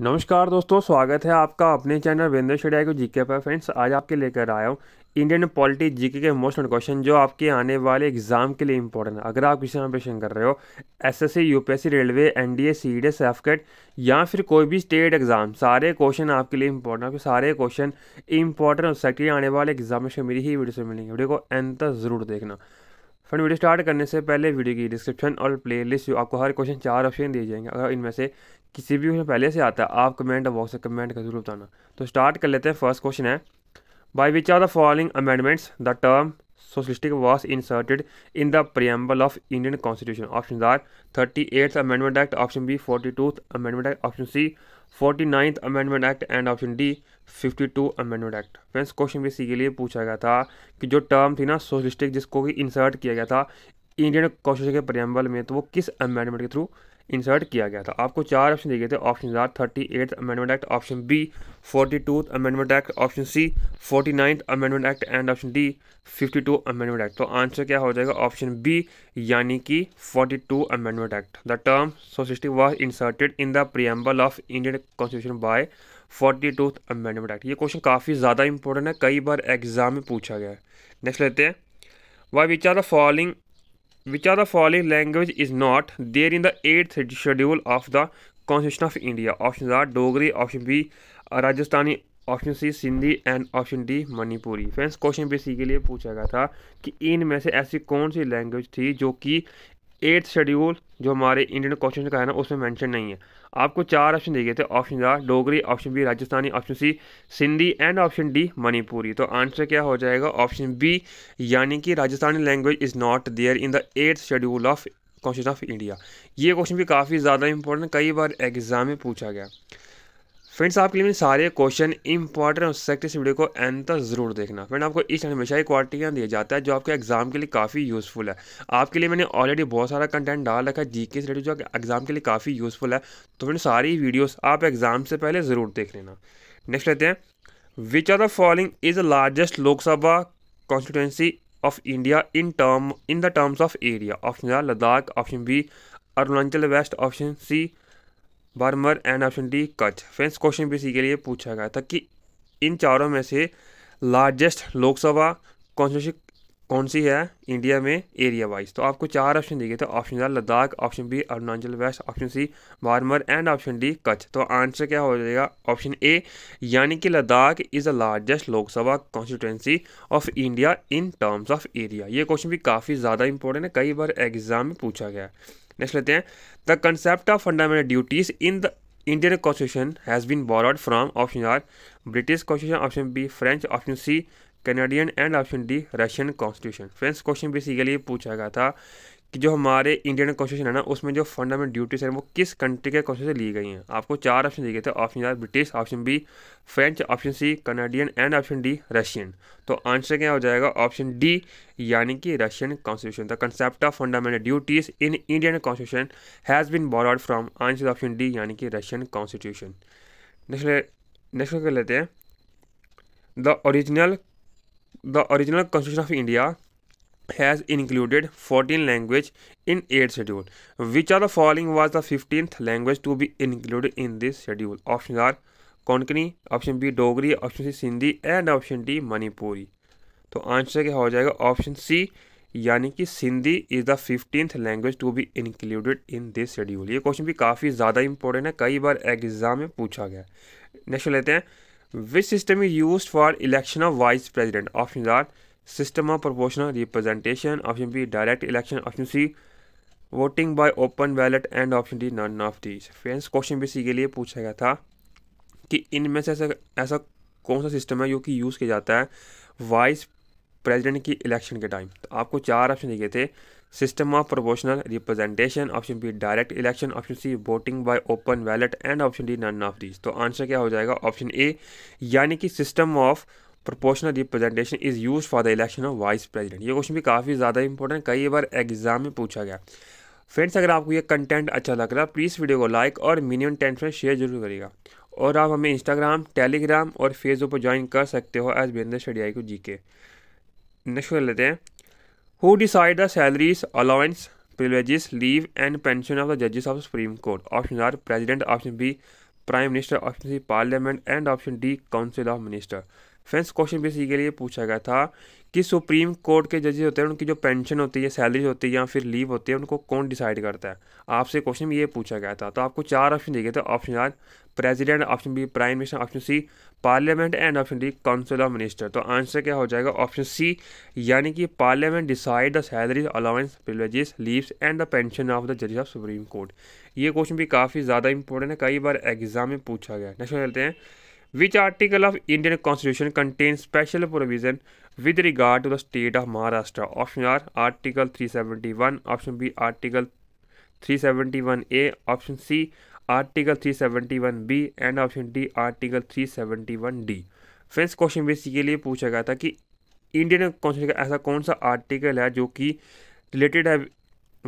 नमस्कार दोस्तों स्वागत है आपका अपने चैनल वेंद्र शेडिया को जीके पर फ्रेंड्स आज आपके लेकर आया हूँ इंडियन पॉलिटी जीके के मोस्ट क्वेश्चन जो आपके आने वाले एग्जाम के लिए इंपॉर्टेंट है अगर आप किसी ऑपरेशन कर रहे हो SSC UPSC railway NDA CDA सेफकेट या फिर कोई भी स्टेट एग्जाम सारे क्वेश्चन आपके लिए इंपॉर्टेंट आपके सारे क्वेश्चन इंपॉर्टेंट और सेक्टरी आने वाले एग्जाम में मेरी ही वीडियो से मिलेंगे वीडियो को एंत तक जरूर देखना फ्रेंड वीडियो स्टार्ट करने से पहले वीडियो की डिस्क्रिप्शन और प्ले लिस्ट आपको हर क्वेश्चन चार ऑप्शन दिए जाएंगे अगर इनमें से किसी भी क्वेश्चन पहले से आता है आप कमेंट बॉक्स में कमेंट का जरूर बताना तो स्टार्ट कर लेते हैं फर्स्ट क्वेश्चन है by which are the following amendments the term socialistic inserted in the preamble of Indian constitution option A thirty eighth amendment act option B forty tooth amendment act option C forty ninth amendment act and option D fifty two amendment act friends question भी इसी के लिए पूछा गया था कि जो term थी ना सोशलिस्टिक जिसको कि इंसर्ट किया गया था इंडियन कॉन्स्टिट्यूशन के प्रियम्बल में तो वो किस अमेंडमेंट के थ्रू इंसर्ट किया गया था आपको चार ऑप्शन दिए गए थे option A thirty eight amendment act option B forty two amendment act option C forty ninth amendment act and option D fifty two amendment act तो आंसर क्या हो जाएगा ऑप्शन बी यानी कि forty two amendment act the term socialist was inserted in the preamble of Indian constitution by forty two amendment act ये question काफ़ी ज़्यादा important है कई बार एग्जाम में पूछा गया है नेक्स्ट लेते हैं why which are the following which of the following language is not there in the 8th schedule of the constitution of india options are dogri option b rajasthani option C Sindhi and option D Manipuri friends question बेसी के लिए पूछा गया था कि इनमें से ऐसी कौन सी लैंग्वेज थी जो कि एट्थ शेड्यूल जो हमारे इंडियन क्वेश्चन का है ना उसमें मेंशन नहीं है आपको चार ऑप्शन दिए गए थे option A Dogri option B Rajasthani option C Sindhi and option D Manipuri तो आंसर क्या हो जाएगा ऑप्शन बी यानी कि Rajasthani language is not there in the eighth schedule of constitution of India ये क्वेश्चन भी काफ़ी ज़्यादा इंपॉर्टेंट कई बार एग्ज़ाम में पूछा गया फ्रेंड्स आपके लिए सारे क्वेश्चन इंपॉर्टेंट और सकते इस वीडियो को एंड तक जरूर देखना फ्रेंड आपको इस हमेशा ही क्वालिटियाँ दिया जाता है जो आपके एग्जाम के लिए काफ़ी यूज़फुल है आपके लिए मैंने ऑलरेडी बहुत सारा कंटेंट डाल रखा है जी के रिलेटेड जो एग्जाम के लिए काफ़ी यूज़फुल है तो फ्रेंड सारी वीडियोज़ आप एग्जाम से पहले ज़रूर देख लेना नेक्स्ट लेते हैं which are the following is the largest Lok Sabha constituency of India in term in the terms of area option Ladakh option B Arunachal West option C Barmer and option D Kutch friends question भी इसी के लिए पूछा गया था कि इन चारों में से लार्जेस्ट लोकसभा कॉन्स्टिट्यूशन कौन सी है इंडिया में एरिया वाइज तो आपको चार ऑप्शन दिए थे option A Ladakh option B Arunachal West option C Barmer and option D Kutch तो आंसर क्या हो जाएगा ऑप्शन ए यानी कि Ladakh is the largest Lok Sabha constituency of India in terms of area ये क्वेश्चन भी काफ़ी ज़्यादा इंपॉर्टेंट है कई बार एग्जाम में पूछा गया है नेक्स्ट लेते हैं the concept of fundamental duties in the Indian constitution has been borrowed from option A British constitution option B French option C Canadian and option D Russian constitution friends question basically पूछा गया था कि जो हमारे Indian constitution है ना उसमें जो फंडामेंटल ड्यूटीज़ हैं वो किस कंट्री के कॉन्स्टिट्यूशन से ली गई हैं आपको चार ऑप्शन दिए गए थे option A British option B French option C Canadian and option D Russian तो आंसर क्या हो जाएगा ऑप्शन डी यानी कि Russian constitution the concept of fundamental duties in Indian constitution has been borrowed from answer option D यानी कि Russian constitution next next कर लेते हैं the original the original constitution of India has included 14 language in 8 schedule which of the following was the 15th language to be included in this schedule options are konkani option B dogri option C Sindhi and option D Manipuri तो answer क्या हो जाएगा option C यानी कि Sindhi is the fifteenth language to be included in this schedule ये question भी काफ़ी ज़्यादा इंपॉर्टेंट है कई बार एग्जाम में पूछा गया नेक्स्ट लेते हैं which system is use for election of vice president option A system of proportional representation option B direct election option C voting by open ballot and option D none of these friends question भी इसी के लिए पूछा गया था कि इनमें से ऐसा ऐसा कौन सा सिस्टम है जो कि यूज़ किया जाता है वाइस प्रेजिडेंट की इलेक्शन के टाइम तो आपको चार ऑप्शन दिए थे system of proportional representation option B direct election option C voting by open ballot and option D none of these तो आंसर क्या हो जाएगा ऑप्शन ए यानी कि system of proportional representation is use for the election of vice president ये question भी काफ़ी ज़्यादा इंपॉर्टेंट कई बार एग्जाम में पूछा गया फ्रेंड्स अगर आपको ये कंटेंट अच्छा लग रहा है प्लीज़ वीडियो को लाइक और मिनिमम टेन फ्रेंड शेयर जरूर करिएगा और आप हमें इंस्टाग्राम टेलीग्राम और फेसबुक पर ज्वाइन कर सकते हो एज बिंदर शडियाई को जी के नेक्स्ट कर लेते हैं who decide the salaries allowance privileges leave and pension of the जजेस of supreme court option A president option B prime minister option C parliament and option D council of minister friends question भी इसी के लिए पूछा गया था कि supreme court के जजेज होते हैं उनकी जो पेंशन होती है सैलरी होती है या फिर लीव होती है उनको कौन डिसाइड करता है आपसे क्वेश्चन ये पूछा गया था तो आपको चार ऑप्शन दिए गए थे option A president option B prime minister option C parliament and option D council of minister तो आंसर क्या हो जाएगा ऑप्शन सी यानी कि parliament decide the salaries allowance privileges leaves and the pension of the जजेस of supreme Court ये question भी काफ़ी ज़्यादा इंपॉर्टेंट है कई बार एग्जाम में पूछा गया नेक्स्ट चलते हैं which article of Indian constitution contains special provision with regard to the state of Maharashtra option R article 371 option B article 371A option C article 371B and option D article 371D friends question basically पूछा गया था कि Indian constitution का ऐसा कौन सा article है जो कि रिलेटेड है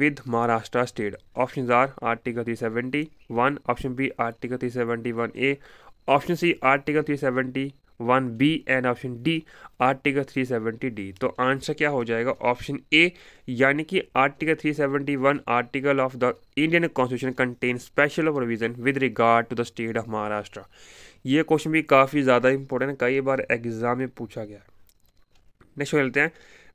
with Maharashtra state option A article three seventy one option B article three seventy one A option C article three seventy one B and option D article three seventy D तो answer क्या हो जाएगा option A यानी कि article three seventy one article of the Indian constitution contain special provision with regard to the state of Maharashtra ये question भी काफ़ी ज़्यादा इंपॉर्टेंट कई बार एग्जाम में पूछा गया नेक्स्ट लेते हैं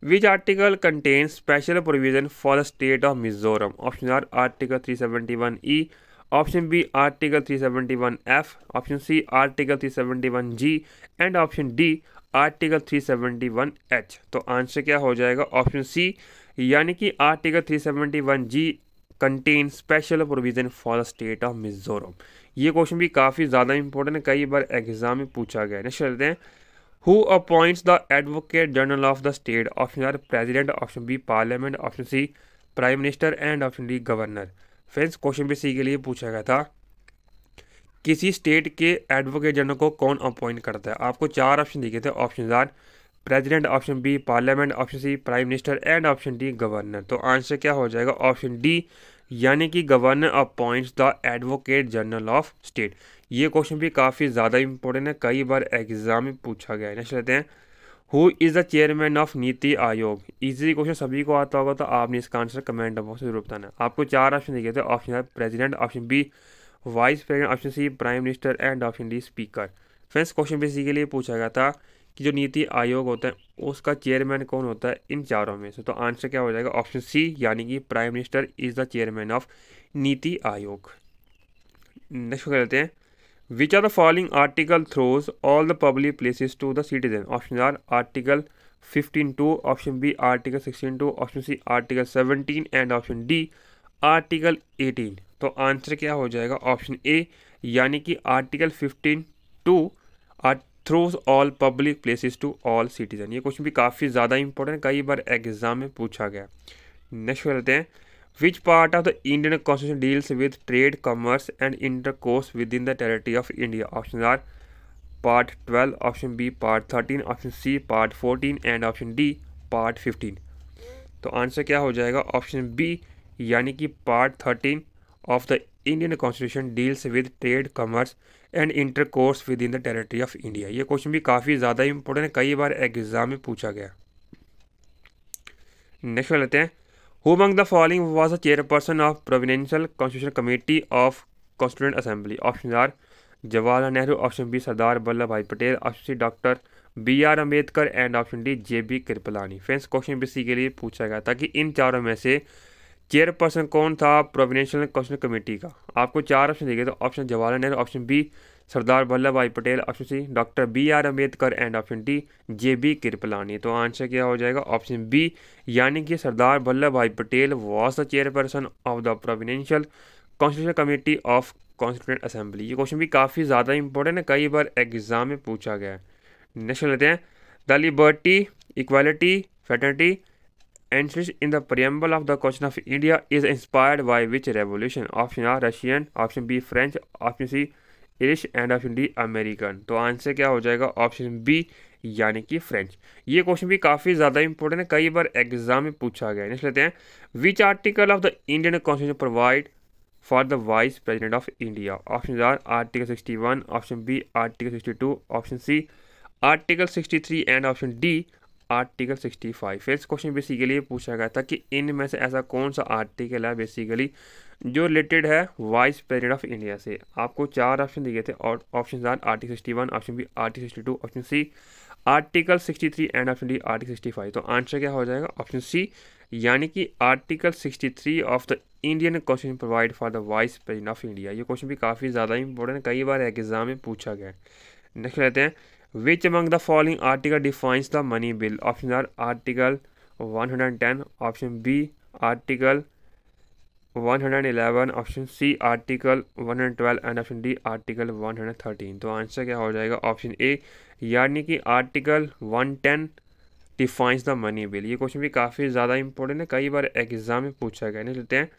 which article contain special provision for the state of Mizoram option A article three seventy one E option B article 371 F option C article 371 G and option D article 371 H तो answer क्या हो जाएगा option C यानी कि article 371 G contain special provision for the state of Mizoram ये question भी काफ़ी ज़्यादा इंपॉर्टेंट है कई बार एग्जाम में पूछा गया है नेक्स्ट चलते हैं who appoints the advocate general of the state option A president option B parliament option C prime minister and option D governor friends question भी सी के लिए पूछा गया था किसी स्टेट के एडवोकेट जनरल को कौन अपॉइंट करता है आपको चार ऑप्शन दिए थे option A president option B parliament option C prime minister and option D governor तो आंसर क्या हो जाएगा ऑप्शन डी यानी कि governor appoints the advocate general of state ये क्वेश्चन भी काफ़ी ज़्यादा इंपॉर्टेंट है कई बार एग्जाम में पूछा गया है नेक्स्ट लेते हैं who is the chairman of NITI Aayog easy question सभी को आता होगा तो आपने इसका आंसर कमेंट बॉक्स में जरूर बताना आपको चार ऑप्शन दिए थे ऑप्शन है president option B vice president option C prime minister and option D speaker friends question basically पूछा गया था कि जो नीति आयोग होता है उसका चेयरमैन कौन होता है इन चारों में से तो आंसर क्या हो जाएगा ऑप्शन सी यानी कि prime minister is the chairman of NITI Aayog next कर लेते हैं which are the following article throws all the public places to the citizen option A article fifteen two option B article sixteen two option C article seventeen and option D article eighteen तो answer क्या हो जाएगा option A यानी कि article fifteen two throws all public places to all citizen ये question भी काफ़ी ज़्यादा इंपॉर्टेंट कई बार एग्जाम में पूछा गया नेक्स्ट करते हैं which part of the Indian constitution deals with trade commerce and intercourse with in the territory of India option A part twelve option B part thirteen option C part fourteen and option D part fifteen तो answer क्या हो जाएगा option B यानी कि part thirteen of the Indian constitution deals with trade commerce and intercourse with in the territory of India ये question भी काफ़ी ज़्यादा इंपॉर्टेंट है कई बार एग्जाम में पूछा गया नेक्स्ट लेते हैं who among the following was a chairperson of provincial constitution committee of constituent assembly option A Jawaharlal Nehru option B Sardar Vallabhbhai Patel option C doctor B R Ambedkar and option D J B Kripalani friends question बी सी के लिए पूछा गया था कि इन चारों में से चेयरपर्सन कौन था प्रोविनेशनल क्वेश्चन कमेटी का आपको चार ऑप्शन देखे तो option Jawaharlal Nehru option B Sardar Vallabhbhai Patel option C doctor B R Ambedkar and option D J B Kripalani तो आंसर क्या हो जाएगा ऑप्शन बी यानी कि Sardar Vallabhbhai Patel was the chairperson of the provincial constitution committee of constituent assembly ये क्वेश्चन भी काफ़ी ज़्यादा इंपॉर्टेंट है कई बार एग्जाम में पूछा गया है नेक्स्ट लेते हैं the liberty equality fraternity Entry in the preamble of the question of India is inspired by which revolution? Option A Russian, option B French, option C irish and option D American तो answer क्या हो जाएगा option B यानी कि French ये question भी काफ़ी ज़्यादा इंपॉर्टेंट है कई बार एग्जाम में पूछा गया नेक्स्ट लेते हैं which article of the Indian constitution provide for the vice president of India option A article sixty one option B article sixty two option C article sixty three and option D article 65 इस question basically पूछा गया था कि इनमें से ऐसा कौन सा आर्टिकल है बेसिकली जो रिलेटेड है वाइस प्रेजिडेंट ऑफ इंडिया से आपको चार ऑप्शन दिए थे और option A article sixty one option B article sixty two option C article sixty three and option D article sixty five तो आंसर क्या हो जाएगा ऑप्शन सी यानी कि article sixty three of the Indian question provide for the vice president of India ये question भी काफ़ी ज़्यादा इंपॉर्टेंट कई बार एग्जाम में पूछा गया है नेक्स्ट लेते हैं Which among the following article defines the money bill? Options are Article 110, option B, Article 111, option C article 112 and option D article 113 तो आंसर क्या हो जाएगा ऑप्शन ए यानी कि article 110 defines the money bill ये question भी काफ़ी ज़्यादा इंपॉर्टेंट है कई बार एग्जाम में पूछा गया नहीं लेते हैं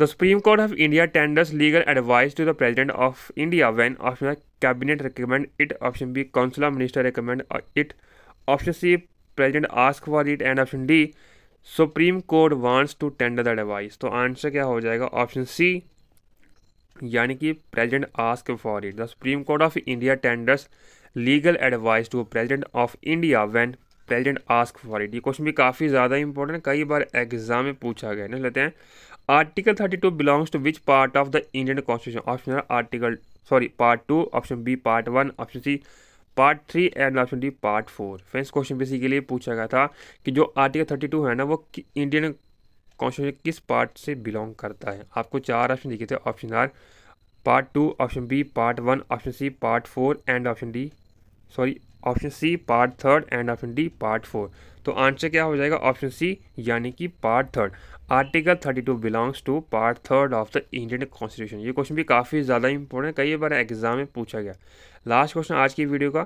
The Supreme Court of India tenders legal advice to the President of India when option A cabinet recommend it, option B council minister recommend it, option C president ask for it and option D supreme court wants to tender the device तो answer क्या हो जाएगा option C यानी कि present ask for it the supreme court of India tenders legal advice to present of India when present ask for it ये question भी काफ़ी ज़्यादा इंपॉर्टेंट कई बार एग्जाम में पूछा गया ना लेते हैं article thirty two belongs to which part of the Indian constitution option article sorry part two option B part one option C part three and option D part four friends question basic के लिए पूछा गया था कि जो article thirty to है ना वो इंडियन कॉन्स्टिट्यूशन किस पार्ट से बिलोंग करता है आपको चार ऑप्शन दिखे थे option A part two option B part one option C part four and option D sorry option C part third and option D part four तो आंसर क्या हो जाएगा ऑप्शन सी यानी कि part third article thirty two belongs to part third of the Indian constitution ये question भी काफ़ी ज़्यादा इंपॉर्टेंट कई बार एग्जाम में पूछा गया लास्ट क्वेश्चन आज की वीडियो का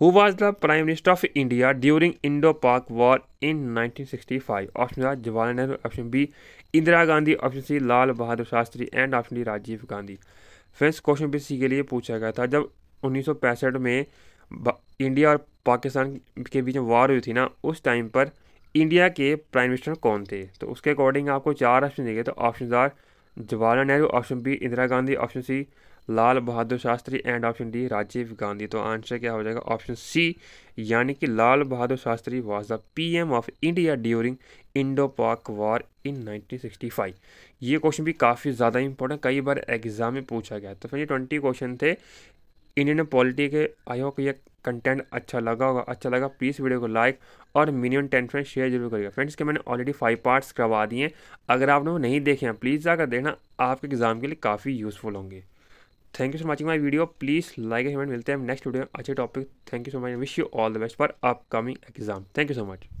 who was the prime minister of India during Indo Pak war in nineteen option A Jawaharlal Nehru option B Indira Gandhi option C Lal Bahadur Shastri and option D Rajiv Gandhi friends question भी सी के लिए पूछा गया था जब उन्नीस में इंडिया और पाकिस्तान के बीच में वार हुई थी ना उस टाइम पर इंडिया के प्राइम मिनिस्टर कौन थे तो उसके अकॉर्डिंग आपको चार ऑप्शन देंगे तो option A Jawaharlal Nehru option B Indira Gandhi option C Lal Bahadur Shastri and option D Rajiv Gandhi तो आंसर क्या हो जाएगा ऑप्शन सी यानी कि Lal Bahadur Shastri was the PM of India during Indo Pak war in 1965 ये क्वेश्चन भी काफ़ी ज़्यादा इंपॉर्टेंट कई बार एग्जाम में पूछा गया तो फिर ये ट्वेंटी क्वेश्चन थे इंडियन पॉलिटी के आई होप ये कंटेंट अच्छा लगा होगा अच्छा लगा प्लीज़ वीडियो को लाइक और मिनिमम टेन फ्रेंड शेयर जरूर करिएगा फ्रेंड्स के मैंने ऑलरेडी फाइव पार्ट्स करवा दिए हैं अगर आपने वो नहीं देखे हैं प्लीज़ जाकर देखना आपके एग्जाम के लिए काफ़ी यूज़फुल होंगे thank you so much my video please like and मिलते हैं नेक्स्ट वीडियो अच्छे topic thank you so much wish you all the best for upcoming exam thank you so much